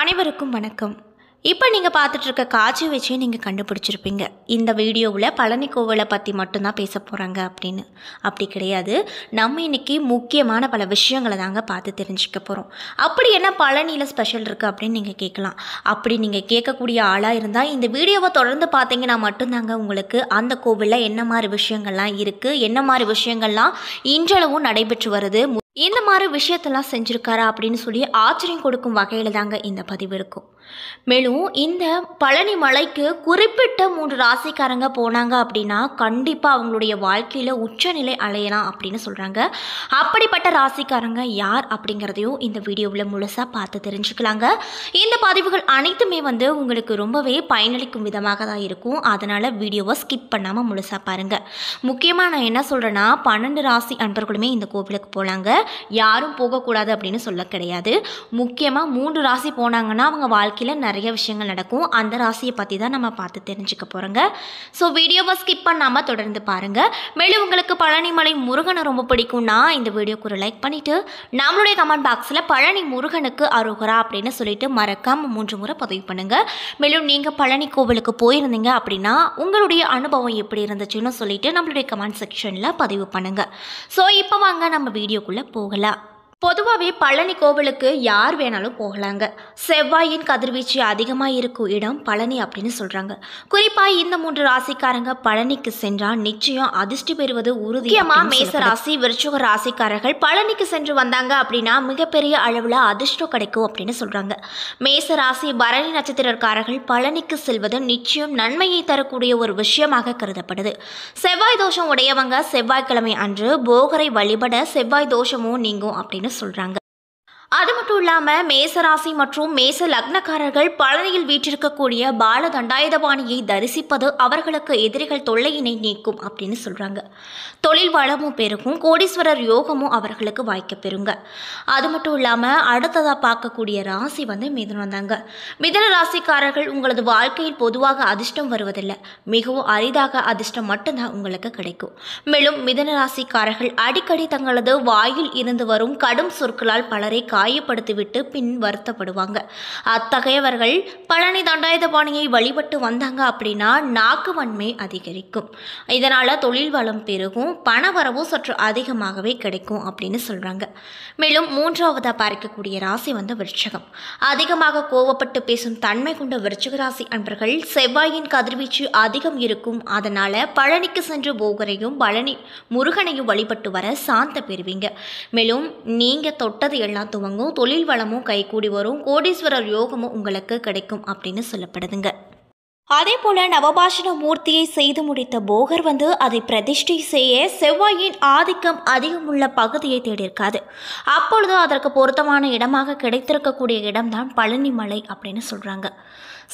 அனைவருக்கும் வணக்கம் இப்போ நீங்கள் பார்த்துட்ருக்க காட்சி வச்சே நீங்கள் கண்டுபிடிச்சிருப்பீங்க இந்த வீடியோவில் பழனி கோவிலை பற்றி மட்டும்தான் பேச போகிறாங்க அப்படின்னு அப்படி கிடையாது நம்ம இன்றைக்கி முக்கியமான பல விஷயங்களை தாங்க பார்த்து தெரிஞ்சுக்க போகிறோம் அப்படி என்ன பழனியில் ஸ்பெஷல் இருக்குது அப்படின்னு நீங்கள் கேட்கலாம் அப்படி நீங்கள் கேட்கக்கூடிய ஆளாக இருந்தால் இந்த வீடியோவை தொடர்ந்து பார்த்தீங்கன்னா மட்டும்தாங்க உங்களுக்கு அந்த கோவிலில் என்ன மாதிரி விஷயங்கள்லாம் இருக்குது என்ன மாதிரி விஷயங்கள்லாம் இன்றளவும் நடைபெற்று வருது இந்த மாதிரி விஷயத்தெல்லாம் செஞ்சுருக்காரா அப்படின்னு சொல்லி ஆச்சரியம் கொடுக்கும் வகையில் தாங்க இந்த பதிவு இருக்கும் மேலும் இந்த பழனி மலைக்கு குறிப்பிட்ட மூன்று ராசிக்காரங்க போனாங்க அப்படின்னா கண்டிப்பாக அவங்களுடைய வாழ்க்கையில் உச்சநிலை அலையலாம் அப்படின்னு சொல்கிறாங்க அப்படிப்பட்ட ராசிக்காரங்க யார் அப்படிங்கிறதையும் இந்த வீடியோவில் முழுசாக பார்த்து தெரிஞ்சுக்கலாங்க இந்த பதிவுகள் அனைத்துமே வந்து உங்களுக்கு ரொம்பவே பயனளிக்கும் விதமாக தான் இருக்கும் அதனால் வீடியோவை ஸ்கிப் பண்ணாமல் முழுசாக பாருங்கள் முக்கியமாக நான் என்ன சொல்கிறேன்னா பன்னெண்டு ராசி அன்பர்களுமே இந்த கோவிலுக்கு போகலாங்க யாரும் போகக்கூடாது அப்படின்னு சொல்ல கிடையாது முக்கியமாக மூன்று ராசி போனாங்கன்னா அவங்க வாழ்க்கையில் நிறைய விஷயங்கள் நடக்கும் அந்த ராசியை பற்றி தான் நம்ம பார்த்து தெரிஞ்சுக்க போகிறோங்க ஸோ வீடியோவை ஸ்கிப் பண்ணாமல் தொடர்ந்து பாருங்கள் மேலும் உங்களுக்கு பழனிமலை முருகனை ரொம்ப பிடிக்கும்னா இந்த வீடியோக்கு ஒரு லைக் பண்ணிவிட்டு நம்மளுடைய கமெண்ட் பாக்ஸில் பழனி முருகனுக்கு அருகரா அப்படின்னு சொல்லிட்டு மறக்காமல் மூன்று முறை பதிவு பண்ணுங்கள் மேலும் நீங்கள் பழனி கோவிலுக்கு போயிருந்தீங்க அப்படின்னா உங்களுடைய அனுபவம் எப்படி இருந்துச்சுன்னு சொல்லிட்டு நம்மளுடைய கமெண்ட் செக்ஷனில் பதிவு பண்ணுங்கள் ஸோ இப்போ வாங்க நம்ம வீடியோக்குள்ளே போகலாம் பொதுவாகவே பழனி கோவிலுக்கு யார் வேணாலும் போகலாங்க செவ்வாயின் கதிர்வீச்சு அதிகமாக இருக்கும் இடம் பழனி அப்படின்னு சொல்கிறாங்க குறிப்பாக இந்த மூன்று ராசிக்காரங்க பழனிக்கு சென்றால் நிச்சயம் அதிர்ஷ்டி பெறுவது உறுதியமாக மேச ராசி விருச்சுக ராசிக்காரர்கள் பழனிக்கு சென்று வந்தாங்க அப்படின்னா மிகப்பெரிய அளவில் அதிர்ஷ்டம் கிடைக்கும் அப்படின்னு சொல்கிறாங்க மேச ராசி பரணி நட்சத்திரக்காரர்கள் பழனிக்கு செல்வது நிச்சயம் நன்மையை தரக்கூடிய ஒரு விஷயமாக கருதப்படுது செவ்வாய் தோஷம் உடையவங்க செவ்வாய்க்கிழமை அன்று போகரை வழிபட செவ்வாய் தோஷமும் நீங்கும் அப்படின்னு அப்படின்னு சொல்கிறாங்க அது மட்டும் இல்லாமல் மேசராசி மற்றும் மேச லக்னக்காரர்கள் பழனியில் வீற்றிருக்கக்கூடிய பால தண்டாயுதபாணியை தரிசிப்பது அவர்களுக்கு எதிரிகள் தொல்லையினை நீக்கும் அப்படின்னு சொல்கிறாங்க தொழில் வளமும் பெருகும் கோடீஸ்வரர் யோகமும் அவர்களுக்கு வாய்க்க பெறுங்க அது மட்டும் இல்லாமல் அடுத்ததாக பார்க்கக்கூடிய ராசி வந்து மிதனம் மிதன ராசிக்காரர்கள் உங்களது வாழ்க்கையில் பொதுவாக அதிர்ஷ்டம் வருவதில்லை மிகவும் அரிதாக அதிர்ஷ்டம் மட்டும்தான் உங்களுக்கு கிடைக்கும் மேலும் மிதன ராசிக்காரர்கள் அடிக்கடி தங்களது வாயில் இருந்து வரும் கடும் சொற்களால் பலரை கா காயப்படுத்திவிட்டு பின் வருத்தப்படுவாங்க அத்தகையவர்கள் பழனி தண்டாயுதபாணியை வழிபட்டு வந்தாங்க அப்படின்னா நாக்கு வன்மை அதிகரிக்கும் இதனால் தொழில் வளம் பெருகும் பண வரவும் சற்று அதிகமாகவே கிடைக்கும் அப்படின்னு சொல்கிறாங்க மேலும் மூன்றாவதாக பார்க்கக்கூடிய ராசி வந்து விருட்சகம் அதிகமாக கோவப்பட்டு பேசும் தன்மை கொண்ட விருட்சக ராசி அன்பர்கள் செவ்வாயின் கதிர்வீச்சு அதிகம் இருக்கும் அதனால் பழனிக்கு சென்று போகரையும் பழனி முருகனையும் வழிபட்டு வர சாந்த பெறுவீங்க மேலும் நீங்கள் தொட்டது எல்லாம் துவங்கும் தொழில் வளமும் கூடி வரும் கோடீஸ்வரர் யோகமும் உங்களுக்கு கிடைக்கும் அப்படின்னு சொல்லப்படுதுங்க அதே போல நவபாஷண மூர்த்தியை செய்து முடித்த போகர் வந்து அதை பிரதிஷ்டை செய்ய செவ்வாயின் ஆதிக்கம் அதிகமுள்ள பகுதியை தேடியிருக்காது அப்பொழுது அதற்கு பொருத்தமான இடமாக கிடைத்திருக்கக்கூடிய இடம்தான் பழனிமலை அப்படின்னு சொல்கிறாங்க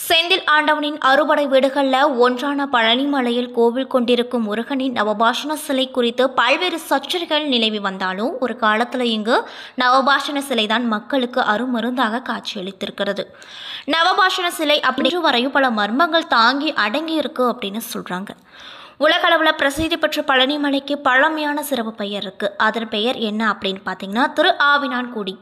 செந்தில் ஆண்டவனின் அறுபடை வீடுகளில் ஒன்றான பழனிமலையில் கோவில் கொண்டிருக்கும் முருகனின் நவபாஷண சிலை குறித்து பல்வேறு சர்ச்சைகள் நிலவி வந்தாலும் ஒரு காலத்தில் இங்கு நவபாஷண சிலை தான் மக்களுக்கு அருமருந்தாக காட்சியளித்திருக்கிறது நவபாஷண சிலை அப்படின்ற வரையும் பல மர்மங்கள் தாங்கி அடங்கி இருக்கு அப்படின்னு சொல்கிறாங்க உலகளவில் பிரசித்தி பெற்ற பழனிமலைக்கு பழமையான சிறப்பு பெயர் இருக்குது அதன் பெயர் என்ன அப்படின்னு பார்த்தீங்கன்னா திரு ஆவினான் குடி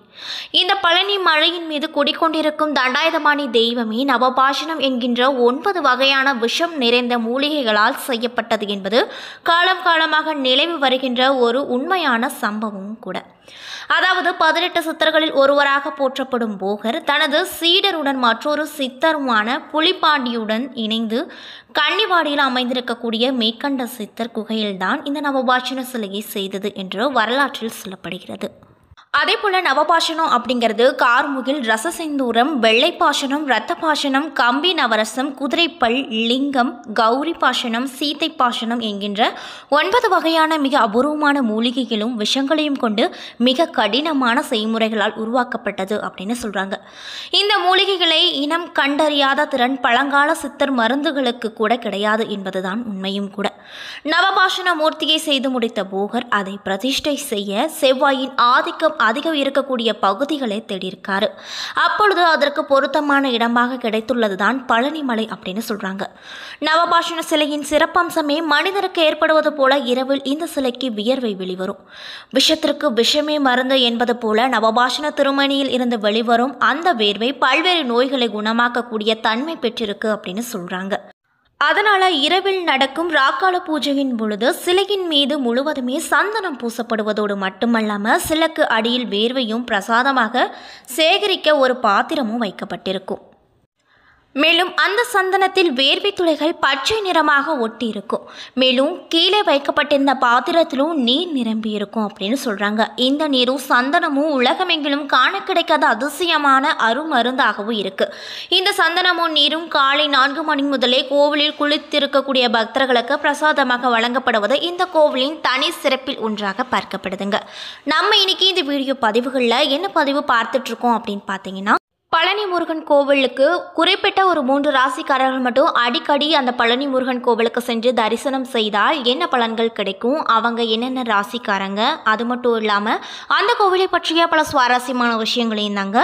இந்த பழனி மழையின் மீது குடிக்கொண்டிருக்கும் தண்டாயுதமானி தெய்வமே நவபாஷணம் என்கின்ற ஒன்பது வகையான விஷம் நிறைந்த மூலிகைகளால் செய்யப்பட்டது என்பது காலம் காலமாக நிலைவு வருகின்ற ஒரு உண்மையான சம்பவம் கூட அதாவது பதினெட்டு சித்தர்களில் ஒருவராக போற்றப்படும் போகர் தனது சீடருடன் மற்றொரு சித்தருமான புலிப்பாண்டியுடன் இணைந்து கன்னிவாடியில் அமைந்திருக்கக்கூடிய மேற்கண்ட சித்தர் குகையில்தான் இந்த நவபாஷண சிலையை செய்தது என்று வரலாற்றில் சொல்லப்படுகிறது அதே போல நவபாஷணம் அப்படிங்கிறது கார்முகில் ரசசிந்தூரம் வெள்ளை பாஷணம் ரத்த பாஷணம் கம்பி நவரசம் குதிரைப்பல் லிங்கம் கௌரி பாஷணம் சீத்தை பாஷணம் என்கின்ற ஒன்பது வகையான மிக அபூர்வமான மூலிகைகளும் விஷங்களையும் கொண்டு மிக கடினமான செய்முறைகளால் உருவாக்கப்பட்டது அப்படின்னு சொல்கிறாங்க இந்த மூலிகைகளை இனம் கண்டறியாத திறன் பழங்கால சித்தர் மருந்துகளுக்கு கூட கிடையாது என்பதுதான் உண்மையும் கூட நவபாஷண மூர்த்தியை செய்து முடித்த போகர் அதை பிரதிஷ்டை செய்ய செவ்வாயின் ஆதிக்கம் அதிகம் இருக்கக்கூடிய பகுதிகளை தேடியிருக்காரு அப்பொழுது அதற்கு பொருத்தமான இடமாக கிடைத்துள்ளது தான் பழனிமலை அப்படின்னு சொல்கிறாங்க நவபாஷண சிலையின் சிறப்பம்சமே மனிதருக்கு ஏற்படுவது போல இரவில் இந்த சிலைக்கு வியர்வை வெளிவரும் விஷத்திற்கு விஷமே மருந்து என்பது போல நவபாஷண திருமணியில் இருந்து வெளிவரும் அந்த வேர்வை பல்வேறு நோய்களை குணமாக்கக்கூடிய தன்மை பெற்றிருக்கு அப்படின்னு சொல்கிறாங்க அதனால் இரவில் நடக்கும் ராக்கால பூஜையின் பொழுது சிலையின் மீது முழுவதுமே சந்தனம் பூசப்படுவதோடு மட்டுமல்லாமல் சிலக்கு அடியில் வேர்வையும் பிரசாதமாக சேகரிக்க ஒரு பாத்திரமும் வைக்கப்பட்டிருக்கும் மேலும் அந்த சந்தனத்தில் வேர்வை துளைகள் பச்சை நிறமாக ஒட்டி இருக்கும் மேலும் கீழே வைக்கப்பட்டிருந்த பாத்திரத்திலும் நீர் நிரம்பி இருக்கும் அப்படின்னு சொல்கிறாங்க இந்த நீரும் சந்தனமும் உலகமெங்கிலும் காண கிடைக்காத அதிசயமான அருமருந்தாகவும் இருக்குது இந்த சந்தனமும் நீரும் காலை நான்கு மணி முதலே கோவிலில் குளித்திருக்கக்கூடிய பக்தர்களுக்கு பிரசாதமாக வழங்கப்படுவது இந்த கோவிலின் தனி சிறப்பில் ஒன்றாக பார்க்கப்படுதுங்க நம்ம இன்னைக்கு இந்த வீடியோ பதிவுகளில் என்ன பதிவு பார்த்துட்ருக்கோம் அப்படின்னு பார்த்தீங்கன்னா பழனி முருகன் கோவிலுக்கு குறிப்பிட்ட ஒரு மூன்று ராசிக்காரர்கள் மட்டும் அடிக்கடி அந்த பழனி முருகன் கோவிலுக்கு சென்று தரிசனம் செய்தால் என்ன பலன்கள் கிடைக்கும் அவங்க என்னென்ன ராசிக்காரங்க அது மட்டும் இல்லாமல் அந்த கோவிலை பற்றிய பல சுவாரஸ்யமான விஷயங்களையும் தாங்க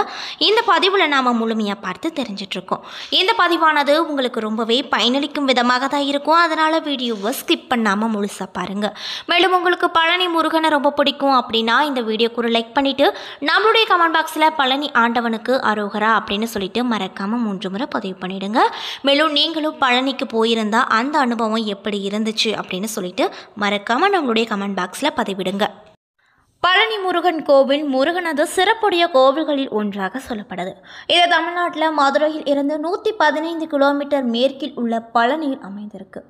இந்த பதிவில் நாம் முழுமையாக பார்த்து தெரிஞ்சிட்ருக்கோம் இந்த பதிவானது உங்களுக்கு ரொம்பவே பயனளிக்கும் விதமாக தான் இருக்கும் அதனால் வீடியோவை ஸ்கிப் பண்ணாமல் முழுசாக பாருங்கள் மேலும் உங்களுக்கு பழனி முருகனை ரொம்ப பிடிக்கும் அப்படின்னா இந்த வீடியோ கூட லைக் பண்ணிவிட்டு நம்மளுடைய கமெண்ட் பாக்ஸில் பழனி ஆண்டவனுக்கு அரோக போகிறா அப்படின்னு சொல்லிட்டு மறக்காமல் மூன்று முறை பதிவு பண்ணிவிடுங்க மேலும் நீங்களும் பழனிக்கு போயிருந்தால் அந்த அனுபவம் எப்படி இருந்துச்சு அப்படின்னு சொல்லிட்டு மறக்காமல் நம்மளுடைய கமெண்ட் பாக்ஸில் பதிவிடுங்க பழனி முருகன் கோவில் முருகனது சிறப்புடைய கோவில்களில் ஒன்றாக சொல்லப்படுது இது தமிழ்நாட்டில் மதுரையில் இருந்து நூற்றி பதினைந்து கிலோமீட்டர் மேற்கில் உள்ள பழனியில் அமைந்திருக்கு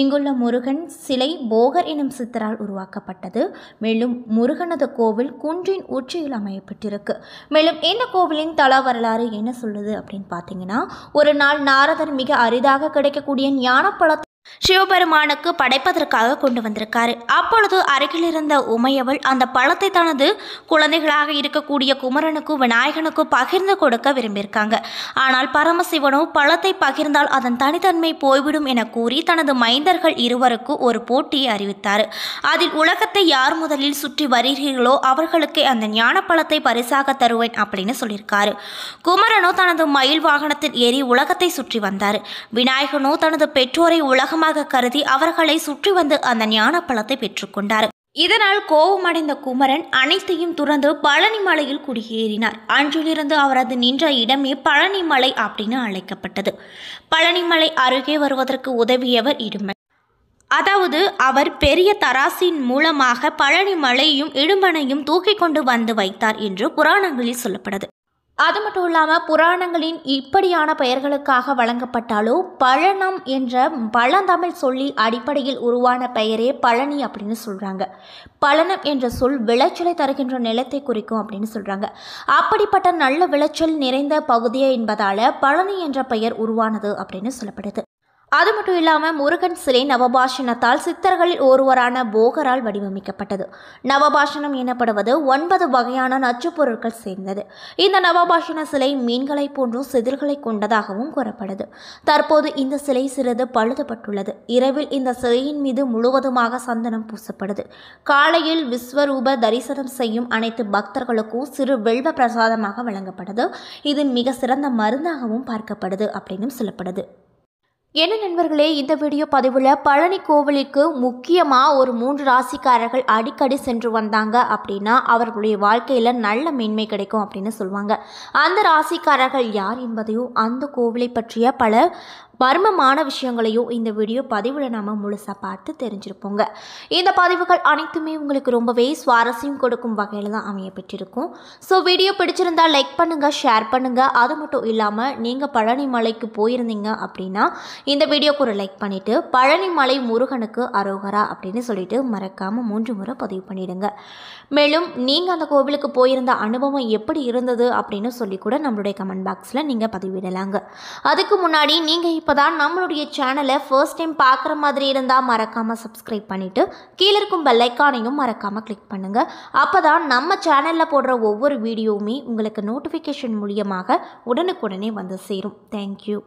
இங்குள்ள முருகன் சிலை போகர் எனும் சித்தரால் உருவாக்கப்பட்டது மேலும் முருகனது கோவில் குன்றின் உச்சியில் அமையப்பட்டிருக்கு மேலும் இந்த கோவிலின் தல வரலாறு என்ன சொல்லுது அப்படின்னு பார்த்தீங்கன்னா ஒரு நாள் நாரதர் மிக அரிதாக கிடைக்கக்கூடிய ஞானப்பழத்தை சிவபெருமானுக்கு படைப்பதற்காக கொண்டு வந்திருக்காரு அப்பொழுது அருகில் இருந்த உமையவள் அந்த பழத்தை தனது குழந்தைகளாக இருக்கக்கூடிய குமரனுக்கும் விநாயகனுக்கும் பகிர்ந்து கொடுக்க விரும்பியிருக்காங்க ஆனால் பரமசிவனும் பழத்தை பகிர்ந்தால் அதன் தனித்தன்மை போய்விடும் என கூறி தனது மைந்தர்கள் இருவருக்கும் ஒரு போட்டியை அறிவித்தார் அதில் உலகத்தை யார் முதலில் சுற்றி வருகிறீர்களோ அவர்களுக்கு அந்த ஞான பழத்தை பரிசாக தருவேன் அப்படின்னு சொல்லியிருக்காரு குமரனோ தனது மயில் வாகனத்தில் ஏறி உலகத்தை சுற்றி வந்தார் விநாயகனோ தனது பெற்றோரை உலகம் வராகமாக கருதி அவர்களை சுற்றி வந்து அந்த ஞான பழத்தை பெற்றுக்கொண்டார் இதனால் கோபமடைந்த குமரன் அனைத்தையும் துறந்து பழனி மலையில் குடியேறினார் அன்றிலிருந்து அவரது நின்ற இடமே பழனி மலை அப்படின்னு அழைக்கப்பட்டது பழனிமலை அருகே வருவதற்கு உதவியவர் இடுமன் அதாவது அவர் பெரிய தராசின் மூலமாக பழனி மலையையும் இடுமனையும் தூக்கி கொண்டு வந்து வைத்தார் என்று புராணங்களில் சொல்லப்படுது அது மட்டும் இல்லாமல் புராணங்களின் இப்படியான பெயர்களுக்காக வழங்கப்பட்டாலோ பழனம் என்ற பழந்தமிழ் சொல்லில் அடிப்படையில் உருவான பெயரே பழனி அப்படின்னு சொல்கிறாங்க பழனம் என்ற சொல் விளைச்சலை தருகின்ற நிலத்தை குறிக்கும் அப்படின்னு சொல்கிறாங்க அப்படிப்பட்ட நல்ல விளைச்சல் நிறைந்த பகுதியே என்பதால் பழனி என்ற பெயர் உருவானது அப்படின்னு சொல்லப்படுது அது மட்டும் இல்லாமல் முருகன் சிலை நவபாஷணத்தால் சித்தர்களில் ஒருவரான போகரால் வடிவமைக்கப்பட்டது நவபாஷணம் எனப்படுவது ஒன்பது வகையான நச்சு பொருட்கள் சேர்ந்தது இந்த நவபாஷண சிலை மீன்களை போன்றும் செதில்களை கொண்டதாகவும் கூறப்படுது தற்போது இந்த சிலை சிறிது பழுதுபட்டுள்ளது இரவில் இந்த சிலையின் மீது முழுவதுமாக சந்தனம் பூசப்படுது காலையில் விஸ்வரூப தரிசனம் செய்யும் அனைத்து பக்தர்களுக்கும் சிறு வெல்வ பிரசாதமாக வழங்கப்படுது இது மிக சிறந்த மருந்தாகவும் பார்க்கப்படுது அப்படின்னு சொல்லப்படுது என்ன நண்பர்களே இந்த வீடியோ பதிவில் பழனி கோவிலுக்கு முக்கியமாக ஒரு மூன்று ராசிக்காரர்கள் அடிக்கடி சென்று வந்தாங்க அப்படின்னா அவர்களுடைய வாழ்க்கையில் நல்ல மேன்மை கிடைக்கும் அப்படின்னு சொல்லுவாங்க அந்த ராசிக்காரர்கள் யார் என்பதையும் அந்த கோவிலை பற்றிய பல மர்மமான விஷயங்களையும் இந்த வீடியோ பதிவில் நாம் முழுசாக பார்த்து தெரிஞ்சிருப்போங்க இந்த பதிவுகள் அனைத்துமே உங்களுக்கு ரொம்பவே சுவாரஸ்யம் கொடுக்கும் வகையில் தான் அமைய பெற்றிருக்கும் ஸோ வீடியோ பிடிச்சிருந்தால் லைக் பண்ணுங்கள் ஷேர் பண்ணுங்கள் அது மட்டும் இல்லாமல் நீங்கள் பழனி மலைக்கு போயிருந்தீங்க அப்படின்னா இந்த வீடியோக்கு ஒரு லைக் பண்ணிவிட்டு பழனி மலை முருகனுக்கு அரோகரா அப்படின்னு சொல்லிட்டு மறக்காமல் மூன்று முறை பதிவு பண்ணிவிடுங்க மேலும் நீங்கள் அந்த கோவிலுக்கு போயிருந்த அனுபவம் எப்படி இருந்தது அப்படின்னு சொல்லி கூட நம்மளுடைய கமெண்ட் பாக்ஸில் நீங்கள் பதிவிடலாங்க அதுக்கு முன்னாடி நீங்கள் இப்போ தான் நம்மளுடைய சேனலை ஃபர்ஸ்ட் டைம் பார்க்குற மாதிரி இருந்தால் மறக்காமல் சப்ஸ்கிரைப் பண்ணிவிட்டு கீழே இருக்கும் பெல்லைக்கானையும் மறக்காமல் கிளிக் பண்ணுங்கள் அப்போ தான் நம்ம சேனலில் போடுற ஒவ்வொரு வீடியோவுமே உங்களுக்கு நோட்டிஃபிகேஷன் மூலியமாக உடனுக்குடனே வந்து சேரும் தேங்க்யூ